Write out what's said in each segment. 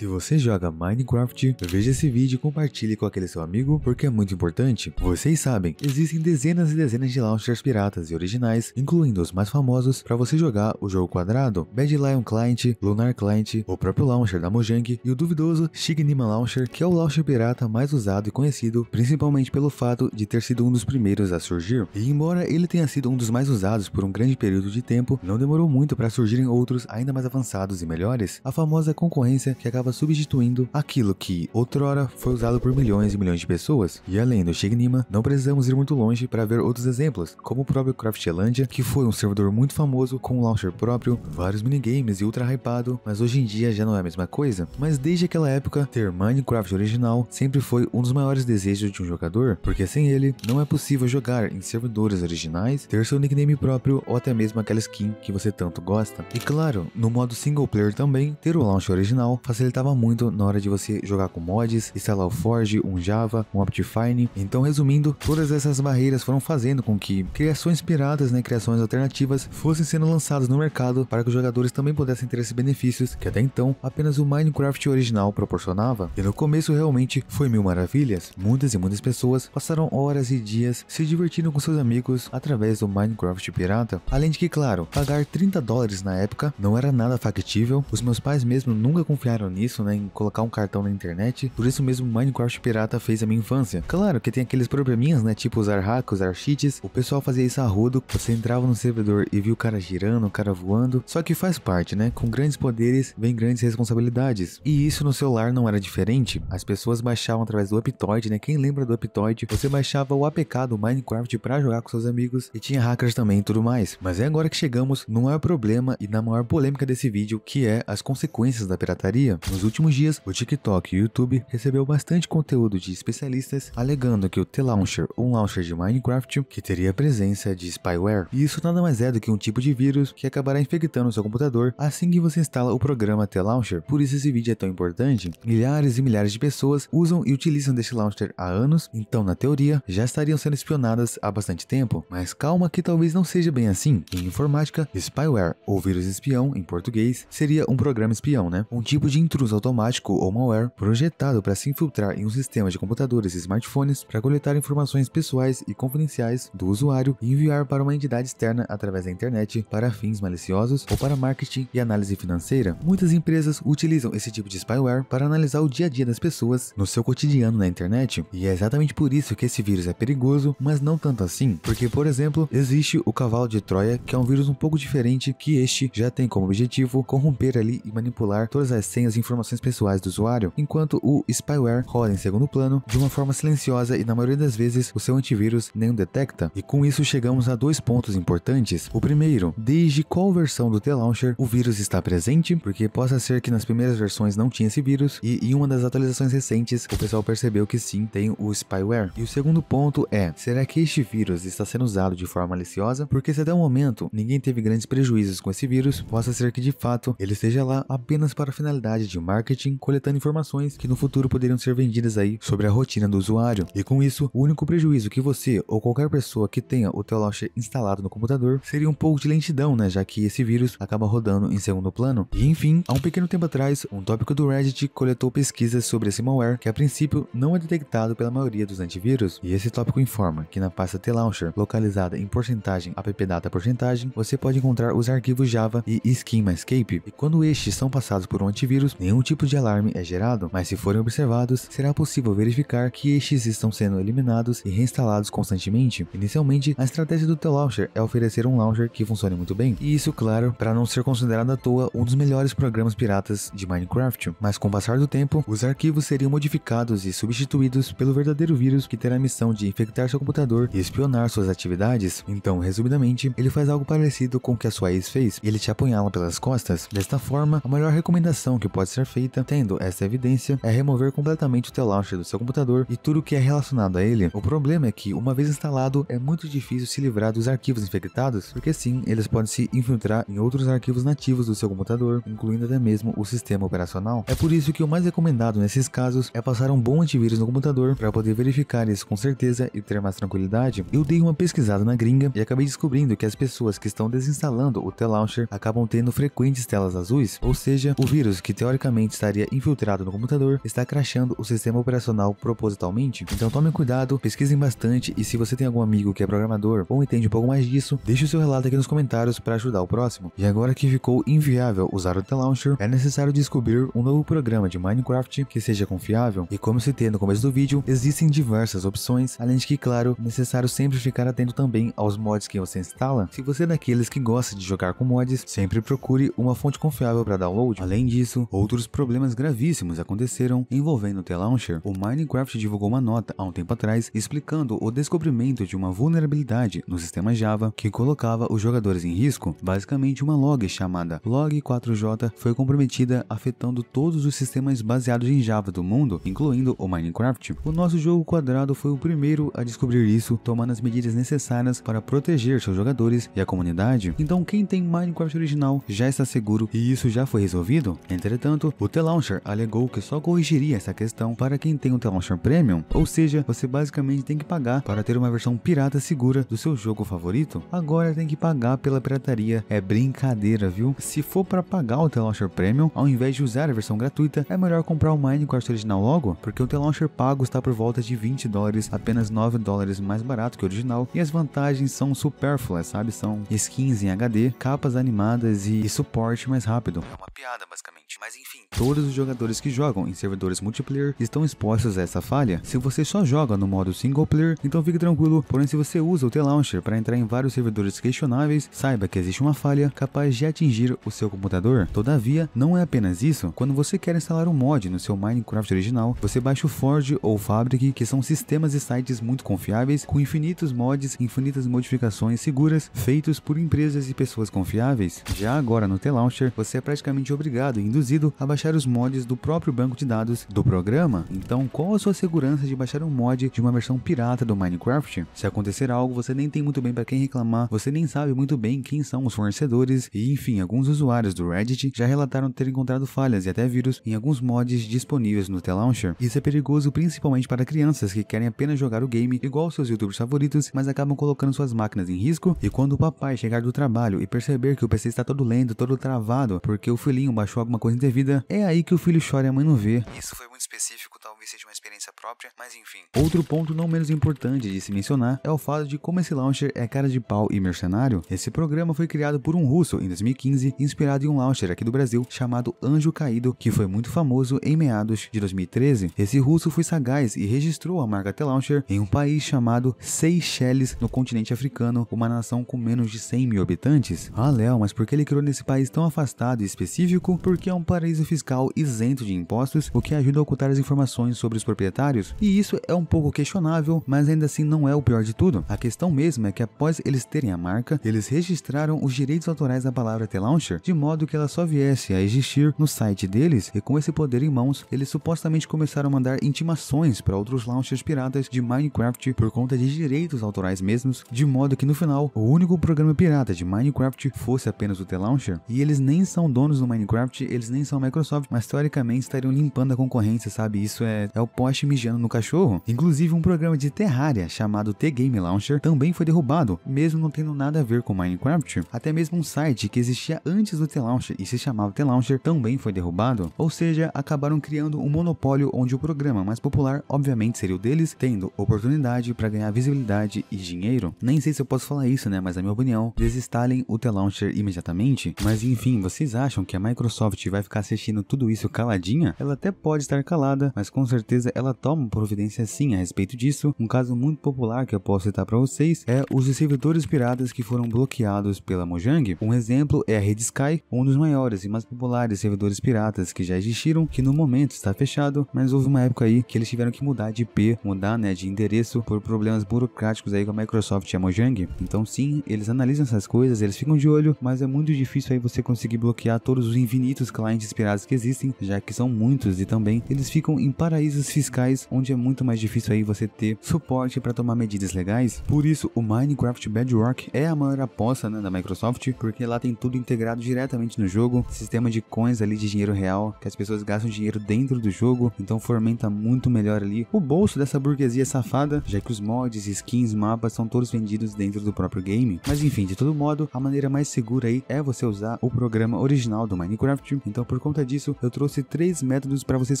Se você joga Minecraft, veja esse vídeo e compartilhe com aquele seu amigo, porque é muito importante. Vocês sabem, existem dezenas e dezenas de launchers piratas e originais, incluindo os mais famosos, para você jogar o jogo quadrado, Bad Lion Client, Lunar Client, o próprio launcher da Mojang e o duvidoso Shignima Launcher, que é o launcher pirata mais usado e conhecido, principalmente pelo fato de ter sido um dos primeiros a surgir. E embora ele tenha sido um dos mais usados por um grande período de tempo, não demorou muito para surgirem outros ainda mais avançados e melhores, a famosa concorrência que acaba acaba substituindo aquilo que outrora foi usado por milhões e milhões de pessoas. E além do Shignima, não precisamos ir muito longe para ver outros exemplos, como o próprio Craftlândia, que foi um servidor muito famoso com um launcher próprio, vários minigames e ultra hypado, mas hoje em dia já não é a mesma coisa. Mas desde aquela época, ter Minecraft original sempre foi um dos maiores desejos de um jogador, porque sem ele não é possível jogar em servidores originais, ter seu nickname próprio ou até mesmo aquela skin que você tanto gosta. E claro, no modo single player também, ter o launcher original facilita muito na hora de você jogar com mods, instalar o Forge, um Java, um Optifine. Então, resumindo, todas essas barreiras foram fazendo com que criações piratas, né, criações alternativas, fossem sendo lançadas no mercado para que os jogadores também pudessem ter esses benefícios que até então apenas o Minecraft original proporcionava. E no começo realmente foi mil maravilhas. Muitas e muitas pessoas passaram horas e dias se divertindo com seus amigos através do Minecraft pirata. Além de que, claro, pagar 30 dólares na época não era nada factível, os meus pais mesmo nunca confiaram nisso isso, né, em colocar um cartão na internet. Por isso mesmo Minecraft pirata fez a minha infância. Claro que tem aqueles probleminhas, né, tipo usar hacks, usar cheats. O pessoal fazia isso a rodo, você entrava no servidor e via o cara girando, o cara voando. Só que faz parte, né? Com grandes poderes vem grandes responsabilidades. E isso no celular não era diferente. As pessoas baixavam através do Aptoide, né? Quem lembra do Aptoide? Você baixava o APK do Minecraft para jogar com seus amigos e tinha hackers também e tudo mais. Mas é agora que chegamos no maior problema e na maior polêmica desse vídeo, que é as consequências da pirataria. Nos nos últimos dias, o TikTok e o YouTube recebeu bastante conteúdo de especialistas alegando que o T-Launcher, um launcher de Minecraft, que teria a presença de spyware. E isso nada mais é do que um tipo de vírus que acabará infectando seu computador assim que você instala o programa T-Launcher. Por isso esse vídeo é tão importante. Milhares e milhares de pessoas usam e utilizam deste launcher há anos, então na teoria já estariam sendo espionadas há bastante tempo. Mas calma que talvez não seja bem assim. Em informática, spyware, ou vírus espião em português, seria um programa espião, né? Um tipo de intrusão vírus automático ou malware projetado para se infiltrar em um sistema de computadores e smartphones para coletar informações pessoais e confidenciais do usuário e enviar para uma entidade externa através da internet para fins maliciosos ou para marketing e análise financeira. Muitas empresas utilizam esse tipo de spyware para analisar o dia a dia das pessoas no seu cotidiano na internet, e é exatamente por isso que esse vírus é perigoso, mas não tanto assim, porque, por exemplo, existe o cavalo de Troia, que é um vírus um pouco diferente que este já tem como objetivo corromper ali e manipular todas as senhas informações informações pessoais do usuário, enquanto o spyware roda em segundo plano de uma forma silenciosa e na maioria das vezes o seu antivírus nem o detecta. E com isso chegamos a dois pontos importantes. O primeiro, desde qual versão do T-Launcher o vírus está presente, porque possa ser que nas primeiras versões não tinha esse vírus e em uma das atualizações recentes o pessoal percebeu que sim tem o spyware. E o segundo ponto é, será que este vírus está sendo usado de forma maliciosa? Porque se até o momento ninguém teve grandes prejuízos com esse vírus, possa ser que de fato ele esteja lá apenas para a finalidade de marketing, coletando informações que no futuro poderiam ser vendidas aí sobre a rotina do usuário. E com isso, o único prejuízo que você ou qualquer pessoa que tenha o teu launcher instalado no computador seria um pouco de lentidão, né, já que esse vírus acaba rodando em segundo plano. E enfim, há um pequeno tempo atrás, um tópico do Reddit coletou pesquisas sobre esse malware que a princípio não é detectado pela maioria dos antivírus. E esse tópico informa que na pasta T-Launcher, localizada em porcentagem appdata porcentagem, você pode encontrar os arquivos Java e schema escape. E quando estes são passados por um antivírus, nem nenhum tipo de alarme é gerado, mas se forem observados, será possível verificar que estes estão sendo eliminados e reinstalados constantemente. Inicialmente, a estratégia do teu launcher é oferecer um launcher que funcione muito bem, e isso, claro, para não ser considerado à toa um dos melhores programas piratas de Minecraft. Mas com o passar do tempo, os arquivos seriam modificados e substituídos pelo verdadeiro vírus que terá a missão de infectar seu computador e espionar suas atividades. Então, resumidamente, ele faz algo parecido com o que a sua ex fez, e ele te apunhala pelas costas. Desta forma, a melhor recomendação que pode ser ser feita, tendo essa é evidência, é remover completamente o telauncher do seu computador e tudo que é relacionado a ele. O problema é que, uma vez instalado, é muito difícil se livrar dos arquivos infectados, porque sim, eles podem se infiltrar em outros arquivos nativos do seu computador, incluindo até mesmo o sistema operacional. É por isso que o mais recomendado nesses casos é passar um bom antivírus no computador para poder verificar isso com certeza e ter mais tranquilidade. Eu dei uma pesquisada na gringa e acabei descobrindo que as pessoas que estão desinstalando o telauncher acabam tendo frequentes telas azuis, ou seja, o vírus que teoricamente supostamente estaria infiltrado no computador está crashando o sistema operacional propositalmente? Então tome cuidado, pesquisem bastante e se você tem algum amigo que é programador ou entende um pouco mais disso, deixe o seu relato aqui nos comentários para ajudar o próximo. E agora que ficou inviável usar o The Launcher, é necessário descobrir um novo programa de Minecraft que seja confiável. E como se tem no começo do vídeo, existem diversas opções, além de que, claro, é necessário sempre ficar atento também aos mods que você instala. Se você é daqueles que gosta de jogar com mods, sempre procure uma fonte confiável para download. Além disso, outros outros problemas gravíssimos aconteceram envolvendo o launcher o Minecraft divulgou uma nota há um tempo atrás explicando o descobrimento de uma vulnerabilidade no sistema Java que colocava os jogadores em risco. Basicamente, uma log chamada log4j foi comprometida, afetando todos os sistemas baseados em Java do mundo, incluindo o Minecraft. O nosso jogo quadrado foi o primeiro a descobrir isso, tomando as medidas necessárias para proteger seus jogadores e a comunidade. Então, quem tem Minecraft original já está seguro e isso já foi resolvido. Entretanto, o Telauncher Launcher alegou que só corrigiria essa questão para quem tem o Telauncher Launcher Premium, ou seja, você basicamente tem que pagar para ter uma versão pirata segura do seu jogo favorito. Agora tem que pagar pela pirataria, é brincadeira, viu? Se for para pagar o Telauncher Launcher Premium, ao invés de usar a versão gratuita, é melhor comprar o Minecraft original logo, porque o Telauncher Launcher pago está por volta de 20 dólares, apenas 9 dólares mais barato que o original, e as vantagens são supérfluas, sabe? São skins em HD, capas animadas e, e suporte mais rápido. É uma piada, basicamente mas enfim. Todos os jogadores que jogam em servidores multiplayer estão expostos a essa falha. Se você só joga no modo single player, então fique tranquilo, porém se você usa o T-Launcher para entrar em vários servidores questionáveis, saiba que existe uma falha capaz de atingir o seu computador. Todavia, não é apenas isso. Quando você quer instalar um mod no seu Minecraft original, você baixa o Forge ou Fabric, que são sistemas e sites muito confiáveis, com infinitos mods, infinitas modificações seguras, feitos por empresas e pessoas confiáveis. Já agora no T-Launcher, você é praticamente obrigado a induzir induzido a baixar os mods do próprio banco de dados do programa. Então, qual a sua segurança de baixar um mod de uma versão pirata do Minecraft? Se acontecer algo, você nem tem muito bem para quem reclamar, você nem sabe muito bem quem são os fornecedores e, enfim, alguns usuários do Reddit já relataram ter encontrado falhas e até vírus em alguns mods disponíveis no T-Launcher. Isso é perigoso principalmente para crianças que querem apenas jogar o game igual seus youtubers favoritos, mas acabam colocando suas máquinas em risco. E quando o papai chegar do trabalho e perceber que o PC está todo lento, todo travado, porque o filhinho baixou alguma coisa coisa indevida, é aí que o filho chora e a mãe não vê. Isso foi muito específico, talvez seja uma experiência própria, mas enfim. Outro ponto não menos importante de se mencionar é o fato de como esse launcher é cara de pau e mercenário. Esse programa foi criado por um russo em 2015, inspirado em um launcher aqui do Brasil chamado Anjo Caído, que foi muito famoso em meados de 2013. Esse russo foi sagaz e registrou a marca T-Launcher em um país chamado Seychelles, no continente africano, uma nação com menos de 100 mil habitantes. Ah, Léo, mas por que ele criou nesse país tão afastado e específico? Porque é um um paraíso fiscal isento de impostos, o que ajuda a ocultar as informações sobre os proprietários, e isso é um pouco questionável, mas ainda assim não é o pior de tudo. A questão mesmo é que após eles terem a marca, eles registraram os direitos autorais da palavra T-Launcher, de modo que ela só viesse a existir no site deles, e com esse poder em mãos, eles supostamente começaram a mandar intimações para outros launchers piratas de Minecraft por conta de direitos autorais mesmos, de modo que no final, o único programa pirata de Minecraft fosse apenas o T-Launcher, e eles nem são donos do Minecraft, eles nem são Microsoft, mas teoricamente estariam limpando a concorrência, sabe? Isso é, é o poste mijando no cachorro. Inclusive, um programa de Terraria chamado The Game Launcher também foi derrubado, mesmo não tendo nada a ver com Minecraft. Até mesmo um site que existia antes do T-Launcher e se chamava T-Launcher também foi derrubado. Ou seja, acabaram criando um monopólio onde o programa mais popular, obviamente, seria o deles, tendo oportunidade para ganhar visibilidade e dinheiro. Nem sei se eu posso falar isso, né? Mas na minha opinião, desinstalem o T-Launcher imediatamente. Mas enfim, vocês acham que a Microsoft vai ficar assistindo tudo isso caladinha, ela até pode estar calada, mas com certeza ela toma providência sim a respeito disso. Um caso muito popular que eu posso citar para vocês é os servidores piratas que foram bloqueados pela Mojang. Um exemplo é a Red Sky, um dos maiores e mais populares servidores piratas que já existiram, que no momento está fechado, mas houve uma época aí que eles tiveram que mudar de IP, mudar né, de endereço por problemas burocráticos aí com a Microsoft e a Mojang. Então sim, eles analisam essas coisas, eles ficam de olho, mas é muito difícil aí você conseguir bloquear todos os infinitos clientes inspirados que existem, já que são muitos e também eles ficam em paraísos fiscais onde é muito mais difícil aí você ter suporte para tomar medidas legais. Por isso, o Minecraft Bedrock é a maior aposta né, da Microsoft, porque lá tem tudo integrado diretamente no jogo, sistema de coins ali de dinheiro real, que as pessoas gastam dinheiro dentro do jogo, então fomenta muito melhor ali o bolso dessa burguesia safada, já que os mods, skins, mapas são todos vendidos dentro do próprio game. Mas enfim, de todo modo, a maneira mais segura aí é você usar o programa original do Minecraft, então por conta disso, eu trouxe três métodos para vocês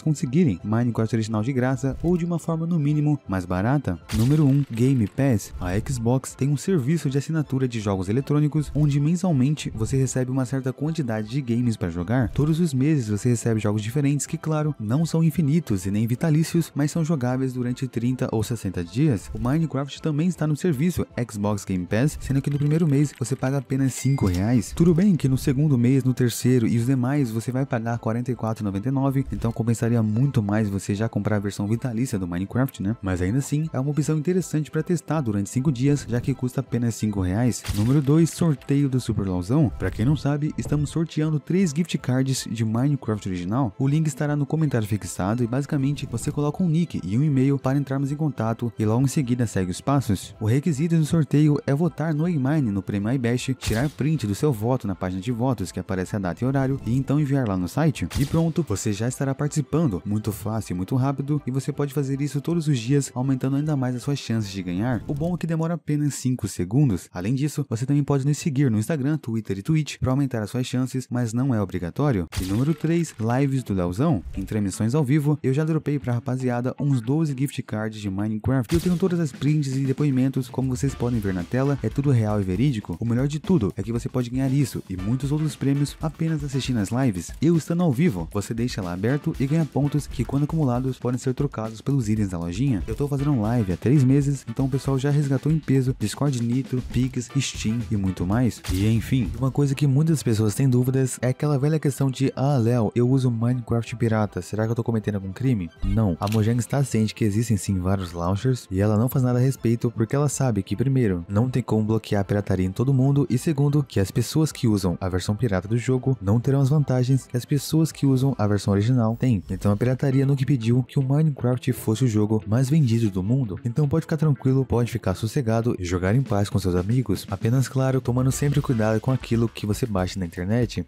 conseguirem Minecraft original de graça ou de uma forma no mínimo mais barata. Número 1, um, Game Pass. A Xbox tem um serviço de assinatura de jogos eletrônicos onde mensalmente você recebe uma certa quantidade de games para jogar. Todos os meses você recebe jogos diferentes que, claro, não são infinitos e nem vitalícios, mas são jogáveis durante 30 ou 60 dias. O Minecraft também está no serviço Xbox Game Pass, sendo que no primeiro mês você paga apenas 5 reais. Tudo bem que no segundo mês, no terceiro e os demais você vai pagar 44,99, então compensaria muito mais você já comprar a versão vitalícia do Minecraft, né? Mas ainda assim, é uma opção interessante para testar durante 5 dias, já que custa apenas R$ reais. Número 2, sorteio do Super Lauzão. Para quem não sabe, estamos sorteando 3 gift cards de Minecraft original. O link estará no comentário fixado e basicamente você coloca um nick e um e-mail para entrarmos em contato e logo em seguida segue os passos. O requisito do sorteio é votar no Mine no prêmio iBash, tirar print do seu voto na página de votos que aparece a data e horário e então enviar enviar lá no site e pronto, você já estará participando. Muito fácil, muito rápido e você pode fazer isso todos os dias, aumentando ainda mais as suas chances de ganhar. O bom é que demora apenas 5 segundos. Além disso, você também pode nos seguir no Instagram, Twitter e Twitch para aumentar as suas chances, mas não é obrigatório. E número 3, lives do Leozão. Em transmissões ao vivo, eu já dropei para a rapaziada uns 12 gift cards de Minecraft. Eu tenho todas as prints e depoimentos, como vocês podem ver na tela, é tudo real e verídico. O melhor de tudo é que você pode ganhar isso e muitos outros prêmios apenas assistindo as lives lives e estando ao vivo. Você deixa lá aberto e ganha pontos que quando acumulados podem ser trocados pelos itens da lojinha. Eu tô fazendo um live há 3 meses, então o pessoal já resgatou em peso Discord Nitro, Pix, Steam e muito mais. E enfim, uma coisa que muitas pessoas têm dúvidas é aquela velha questão de Ah, Léo, eu uso Minecraft pirata, será que eu tô cometendo algum crime? Não, a Mojang está ciente que existem sim vários launchers e ela não faz nada a respeito porque ela sabe que primeiro, não tem como bloquear a pirataria em todo mundo e segundo, que as pessoas que usam a versão pirata do jogo não terão as vantagens imagens que as pessoas que usam a versão original têm. Então a pirataria nunca pediu que o Minecraft fosse o jogo mais vendido do mundo. Então pode ficar tranquilo, pode ficar sossegado e jogar em paz com seus amigos, apenas claro, tomando sempre cuidado com aquilo que você baixa na internet.